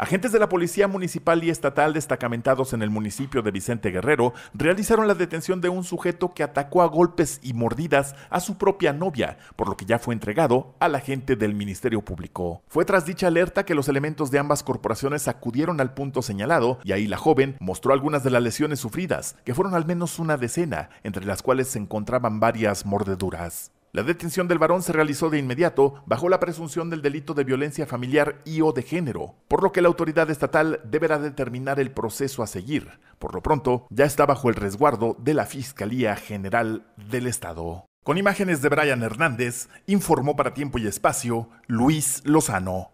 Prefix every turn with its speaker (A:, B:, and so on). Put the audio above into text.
A: Agentes de la Policía Municipal y Estatal destacamentados en el municipio de Vicente Guerrero realizaron la detención de un sujeto que atacó a golpes y mordidas a su propia novia, por lo que ya fue entregado al agente del Ministerio Público. Fue tras dicha alerta que los elementos de ambas corporaciones acudieron al punto señalado y ahí la joven mostró algunas de las lesiones sufridas, que fueron al menos una decena, entre las cuales se encontraban varias mordeduras. La detención del varón se realizó de inmediato bajo la presunción del delito de violencia familiar y o de género, por lo que la autoridad estatal deberá determinar el proceso a seguir. Por lo pronto, ya está bajo el resguardo de la Fiscalía General del Estado. Con imágenes de Brian Hernández, informó para Tiempo y Espacio Luis Lozano.